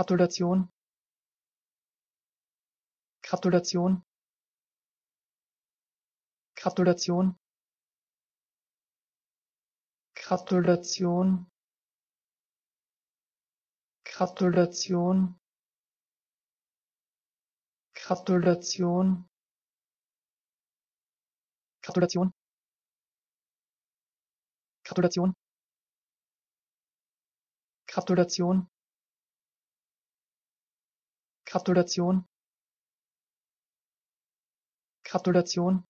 gratulation gratulation gratulation gratulation gratulation gratulation gratulation gratulation gratulation gratulation gratulation